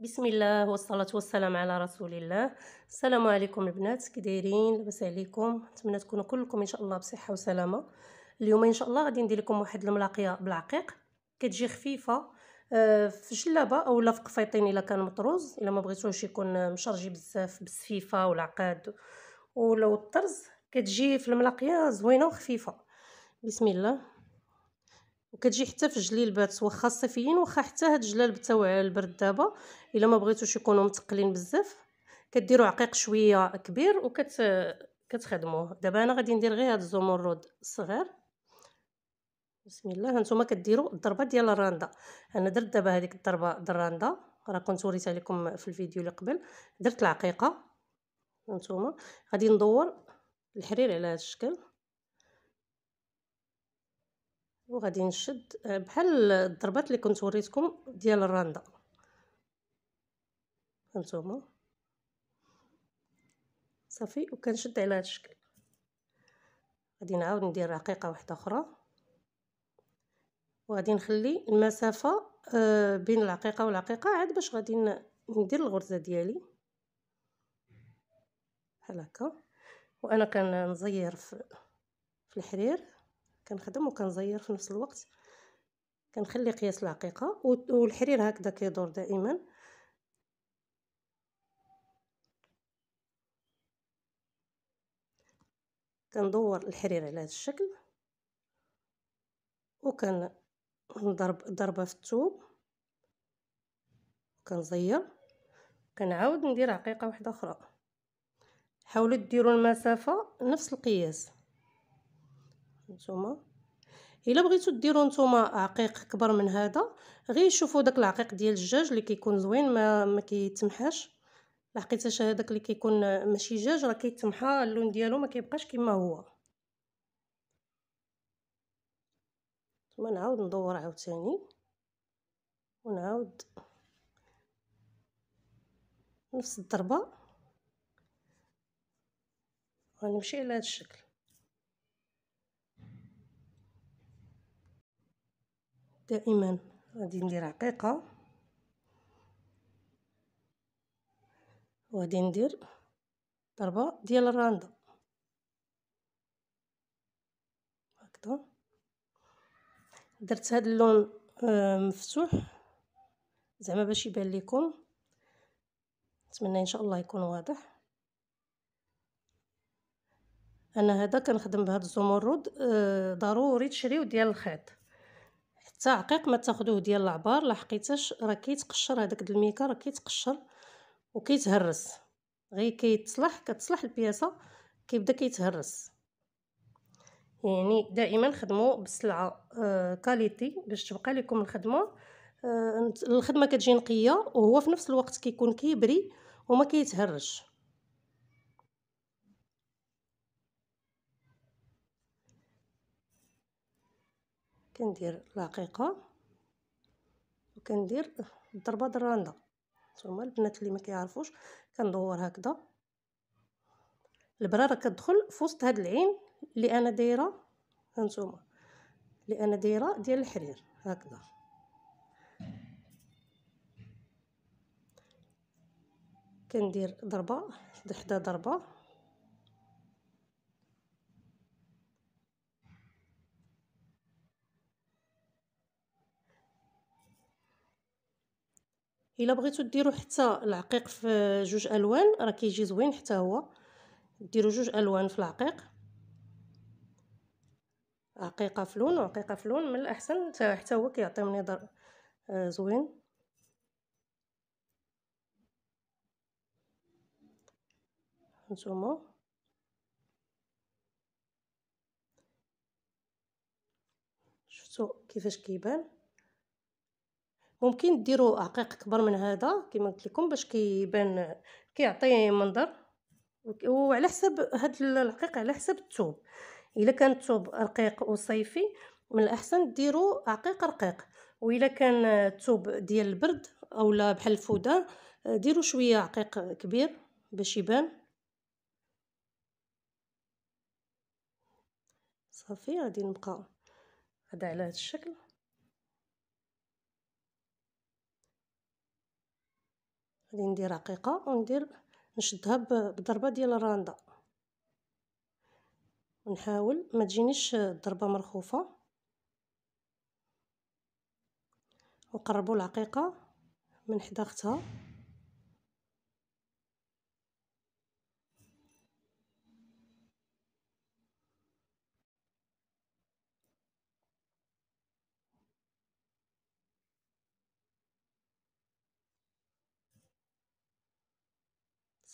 بسم الله والصلاة والسلام على رسول الله السلام عليكم البنات كديرين لاباس عليكم نتمنى تكونوا كلكم ان شاء الله بصحه وسلامه اليوم ان شاء الله غادي ندير لكم واحد الملاقيه بالعقيق كتجي خفيفه آه، في جلابه اولا في قفيطين الا كان مطروز الا ما بغيتوش يكون مشرجي بزاف بالسفيفه والعقاد ولو الطرز كتجي في الملاقيه زوينه وخفيفه بسم الله وكتجي حتى في الجليلبات واخا صيفيين واخا حتى هاد الجلالب تاع البرد دابا الا ما بغيتوش يكونوا متقلين بزاف كديروا عقيق شويه كبير وكت كتخدموه دابا انا غادي ندير غير هاد الزمرد الصغير بسم الله هانتوما كديروا الضربه ديال الراندا انا درت دابا هذيك الضربه د الرانده راه كنت وريتها لكم في الفيديو اللي قبل درت العقيقه هانتوما غادي ندور الحرير على هذا الشكل وغادي نشد آه، بحال الضربات اللي كنت وريتكم ديال الراندا هانتوما صافي وكنشد على هذا الشكل غادي نعاود ندير رقيقه واحده اخرى وغادي نخلي المسافه آه، بين العقيقه والعقيقه عاد باش غادي ندير الغرزه ديالي بحال هكا وانا كنزير في الحرير كنخدم وكنزير في نفس الوقت كنخلي قياس العقيقه والحرير هكذا كيدور دائما كندور الحرير على هذا الشكل وكن ضرب ضربه في الثوب كنزير كنعاود ندير عقيقه واحده اخرى حاولوا ديروا المسافه نفس القياس نتوما الا بغيتو ديروا نتوما عقيق كبر من هذا غير شوفوا داك العقيق ديال الدجاج اللي كيكون زوين ما ما كيتمحاش لحقيتاش هذاك اللي كيكون ماشي دجاج راه كيتمحى اللون ديالو ما كيبقاش كما هو ثم نعاود ندور عاوتاني ونعاود نفس الضربه غنمشي على هذا الشكل دائما غادي ندير عقيقة وغادي ندير ضربة ديال الراندا هكذا درت هاد اللون آه، مفتوح زعما باش يبان لكم نتمنى ان شاء الله يكون واضح انا هذا كنخدم بهاد الزمرد آه، ضروري تشريو ديال الخيط حتى عقيق ما تاخذوه ديال العبار لحقيتاش راه كيتقشر هذاك الميكا راه كيتقشر وكيتهرس غير كيتصلح كتصلح البياسه كيبدا كيتهرس يعني دائما خدموا بالسلعه آه كاليتي باش تبقى لكم الخدمه آه الخدمه كتجي نقيه وهو في نفس الوقت كيكون كيبري وما كيتهرش كندير لقيقه وكندير ضربه دراندا نتوما البنات اللي ما كيعرفوش كندور هكذا البرا راه كتدخل في وسط هاد العين اللي انا دايره هانتوما اللي انا دايره ديال الحرير هكذا كندير ضربه حدا ضربه الا بغيتو ديرو حتى العقيق في جوج الوان راه كيجي زوين حتى هو ديروا جوج الوان في العقيق عقيقه في لون وعقيقه في لون من الاحسن حتى هو كيعطي منظر آه، زوين نتوما شفتوا كيفاش كيبان ممكن ديروا عقيق كبر من هذا كما قلت لكم باش كيبان كيعطي منظر وعلى حسب هاد العقيق على حسب الثوب الا كان الثوب رقيق وصيفي من الاحسن ديروا عقيق رقيق والا كان الثوب ديال البرد اولا بحال الفودان ديروا شويه عقيق كبير باش يبان صافي غادي نبقى هذا على هذا الشكل غادي ندير رقيقه وندير نشدها بضربه ديال الراندا ونحاول ما تجينيش الضربه مرخوفه وقربوا العقيقه من حدا اختها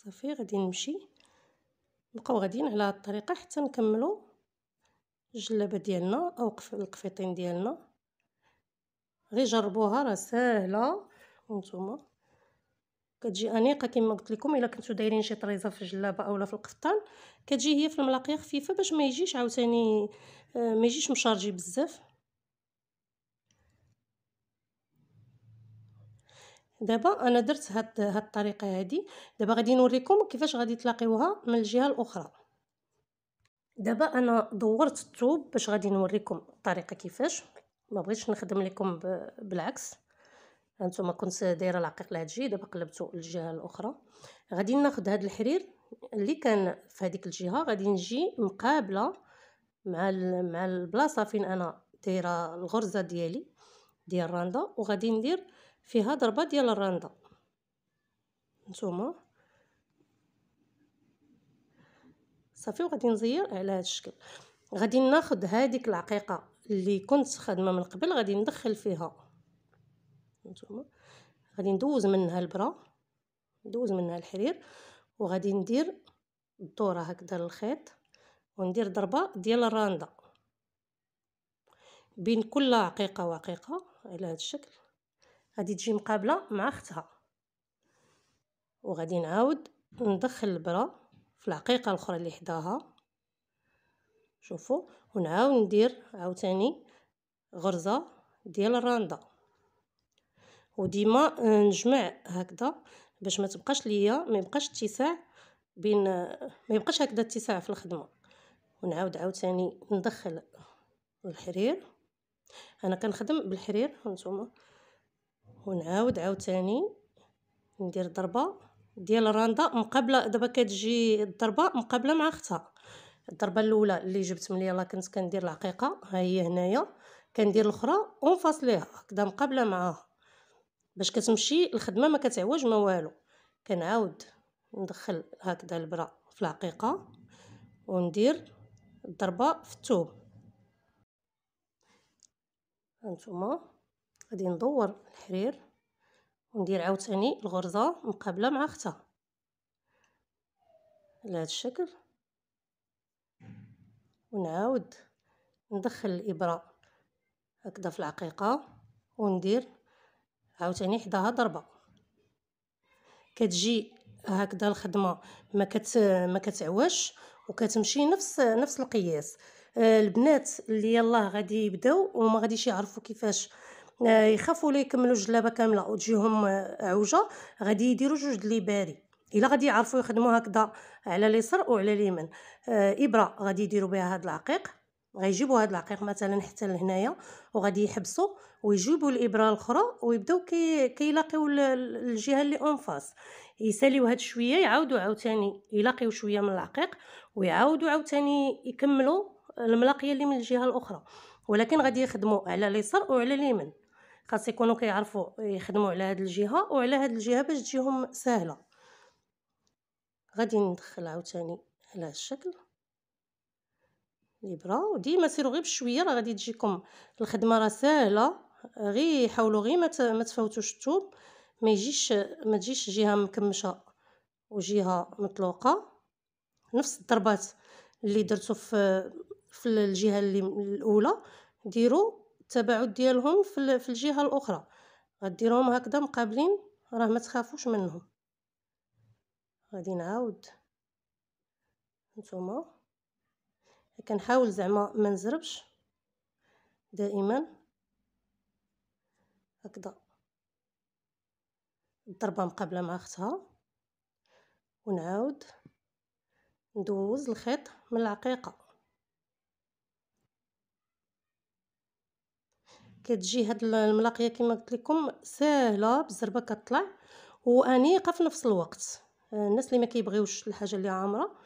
صافي غادي نمشي نبقاو غاديين على هاد الطريقه حتى نكملو الجلابه ديالنا او القفيطين ديالنا غير جربوها راه ساهله وانتم كتجي انيقه كما قلت لكم الا كنتو دايرين شي طريزه في الجلابه اولا في القفطان كتجي هي في الملاقيه خفيفه باش ما يجيش عاوتاني آه، ما يجيش مشارجي بزاف دابا انا درت هاد هاد الطريقه هادي دابا غادي نوريكم كيفاش غادي تلاقيوها من الجهه الاخرى دابا انا دورت الثوب باش غادي نوريكم الطريقه كيفاش ما بغيتش نخدم لكم بالعكس هانتوما كنت دايره العقيق لهاد الجهه دابا قلبته للجهه الاخرى غادي ناخذ هاد الحرير اللي كان في هذيك الجهه غادي نجي مقابله مع مع البلاصه فين انا دايره الغرزه ديالي ديال راندا وغادي ندير فيها ضربة ديال الرنده نتوما صافي وغادي نزير على هذا الشكل غادي ناخذ هذيك العقيقه اللي كنت خدمه من قبل غادي ندخل فيها نتوما غادي ندوز منها البره ندوز منها الحرير وغادي ندير الدوره هكذا للخيط وندير ضربه ديال الرنده بين كل عقيقه وعقيقه على هذا الشكل غادي تجي مقابله مع اختها وغادي نعاود ندخل البرا في العقيقه الاخرى اللي حداها شوفوا ونعاود ندير عاوتاني غرزه ديال الراندا وديما نجمع هكذا باش ما تبقاش ليا ما يبقاش اتساع بين ما يبقاش هكذا اتساع في الخدمه ونعاود عاوتاني ندخل الحرير انا كنخدم بالحرير هانتوما ونعاود عاوتاني ندير ضربه ديال راندا مقابله دابا كتجي الضربه مقابله مع اختها الضربه الاولى اللي جبت من يلاه كنت كندير العقيقه ها هي هنايا كندير الاخرى ليها هكذا مقابله معاها باش كتمشي الخدمه ما كتعوج ما والو كنعاود ندخل هكذا البره في العقيقه وندير الضربه في الثوب هانتوما غادي ندور الحرير وندير عاوتاني الغرزه مقابله مع اختها على هذا الشكل ونعاود ندخل الابره هكذا في العقيقه وندير عاوتاني حداها ضربه كتجي هكذا الخدمه ما كت ما كتعواش وكتمشي نفس نفس القياس آه، البنات اللي يلاه غادي يبداو وما غاديش يعرفوا كيفاش يخافوا لا يكملوا الجلابه كامله وتجيهم آه، عوجه غادي يديروا جوج دليباري الا غادي يعرفوا يخدموا هكذا على اليسر وعلى اليمين آه، ابره غادي يديروا بها هاد العقيق غيجيبوا هاد العقيق مثلا حتى لهنايا وغادي يحبسوا ويجيبوا الابره الاخرى ويبداو كي كيلاقيو الجهه اللي اون فاس يساليو هاد شويه يعاودوا عاوتاني يلاقيو شويه من العقيق ويعاودوا عاوتاني يكملوا الملاقيه اللي من الجهه الاخرى ولكن غادي يخدموا على اليسر وعلى اليمين خاص يكونوا كيعرفوا يخدموا على هاد الجهه وعلى هاد الجهه باش تجيهم سهله غادي ندخل عاوتاني على الشكل الابره وديما سيروا غير بشويه راه غادي تجيكم الخدمه راه سهله غير حاولوا غير ما تفوتوش الثوب ما يجيش ما تجيش جهه مكمشه وجهه مطلوقه نفس الضربات اللي درتو في في الجهه اللي الاولى ديروا التباعد ديالهم في, الجهه الاخرى غديرهم هكذا مقابلين راه ما تخافوش منهم غادي نعاود نتوما كنحاول زعما ما نزربش دائما هكذا الضربه مقابله مع اختها ونعاود ندوز الخيط من العقيقه كتجي هاد الملاقيه كما قلت لكم ساهله بالزربه كطلع وانيقه في نفس الوقت آه، الناس اللي ما كيبغيوش الحاجه اللي عامره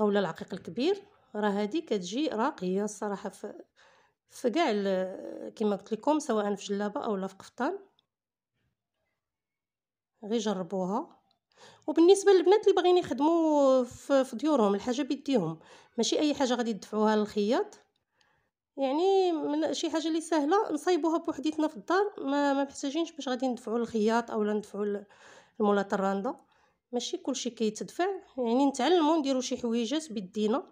اولا العقيق الكبير راه هذه كتجي راقيه الصراحه في في كاع كما قلت لكم سواء في جلابه اولا في قفطان غير جربوها وبالنسبه للبنات اللي باغيين يخدموا في ديورهم الحاجه بيديهم ماشي اي حاجه غادي تدفعوها للخياط يعني من شي حاجه اللي سهله نصايبوها بوحديتنا في الدار ما, ما محتاجينش باش غادي ندفعوا الخياط اولا ندفعوا المولات الرانده ماشي كلشي كيتدفع يعني نتعلموا نديروا شي حويجات بيدينا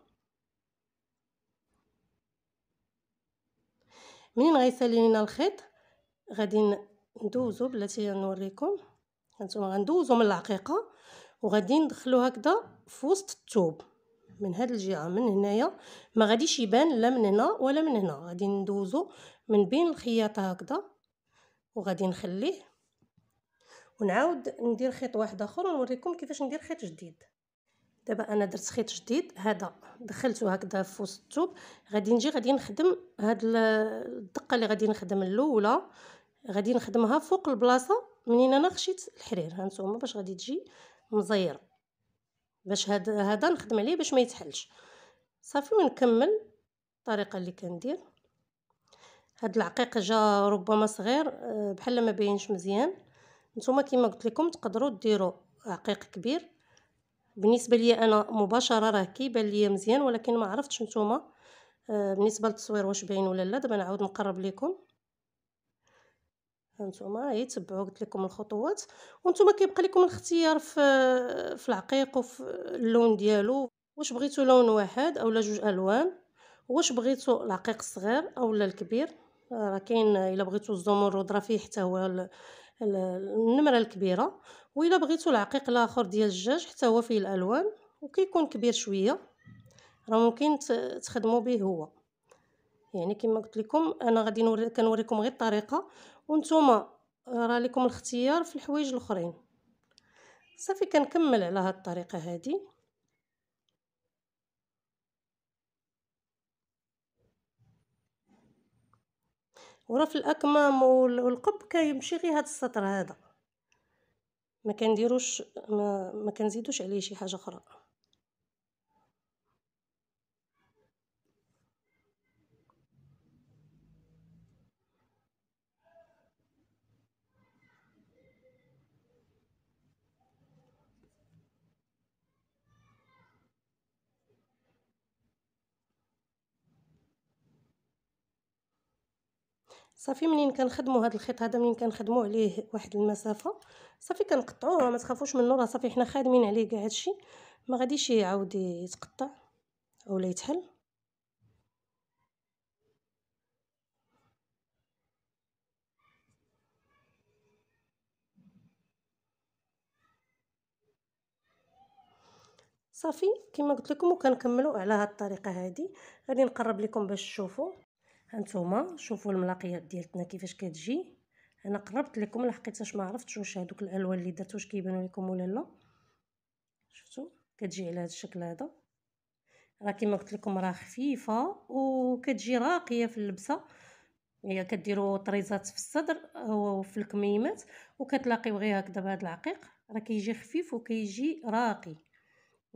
منين غيسالي لينا الخيط غادي ندوزو بلاتي نوريكم هانتوما غندوزو من العقيقه وغادي ندخلو هكذا في وسط الثوب من هاد الجهه من هنايا ما غاديش يبان لا من هنا ولا من هنا غادي ندوزو من بين الخياطه هكذا وغادي نخليه ونعاود ندير خيط واحد اخر ونوريكم كيفاش ندير خيط جديد دابا انا درت خيط جديد هذا دخلته هكذا في وسط الثوب غادي نجي غادي نخدم هاد الدقه اللي غادي نخدم الاولى غادي نخدمها فوق البلاصه منين انا خشيت الحرير هانتوما باش غادي تجي مزيره باش هاد هذا نخدم عليه باش ما يتحلش صافي ونكمل الطريقه اللي كندير هاد العقيق جا ربما صغير آه، بحال ما باينش مزيان نتوما كيما قلت لكم تقدروا ديروا عقيق كبير بالنسبه ليا انا مباشره راه كيبان ليا مزيان ولكن ما عرفتش نتوما آه، بالنسبه للتصوير واش باين ولا لا دابا نعاود نقرب لكم هانتوما يتبعوا قلت لكم الخطوات وانتوما كيبقى لكم الاختيار في في العقيق وفي اللون ديالو واش بغيتو لون واحد اولا جوج الوان واش بغيتو العقيق الصغير اولا الكبير راه كاين الا بغيتو الزمرد راه فيه حتى هو النمره الكبيره والا بغيتو العقيق الاخر ديال الدجاج حتى هو فيه الالوان وكيكون كبير شويه راه ممكن تخدموا به هو يعني كما قلت لكم انا غادي نوري كنوريكم غير الطريقه وانتوما آه، راه لكم الاختيار في الحوايج الاخرين صافي كنكمل على هاد الطريقه هادي وراه في الاكمام والقب كيمشي غير هاد السطر هذا ما كنديروش ما, ما كنزيدوش عليه شي حاجه اخرى صافي منين كنخدموا هذا الخيط هذا منين كنخدموا عليه واحد المسافه صافي كنقطعوه راه ما تخافوش منه راه صافي حنا خادمين عليه كاع هادشي ما غاديش يعاود يتقطع اولا يتحل صافي كما قلت لكم وكنكملوا على هاد الطريقه هذه غادي نقرب لكم باش تشوفوا هانتوما شوفوا الملاقيات ديالتنا كيفاش كتجي انا قربت لكم لحقيتاش ما عرفتش واش هذوك الالوان اللي درت واش كيبانوا لكم ولا لا شفتوا كتجي على هذا الشكل هذا راه كما قلت لكم راه خفيفه وكتجي راقيه في اللبسه هي يعني كديروا طريزات في الصدر وفي الكميمات وكتلاقيو غير هكذا بهذا العقيق راه كيجي خفيف وكيجي راقي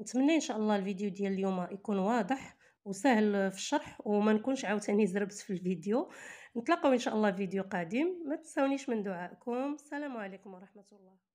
نتمنى ان شاء الله الفيديو ديال اليوم يكون واضح وسهل في الشرح وما نكونش عاوتاني زربت في الفيديو نتلاقاو ان شاء الله في فيديو قادم ما تنساونيش من دعائكم السلام عليكم ورحمه الله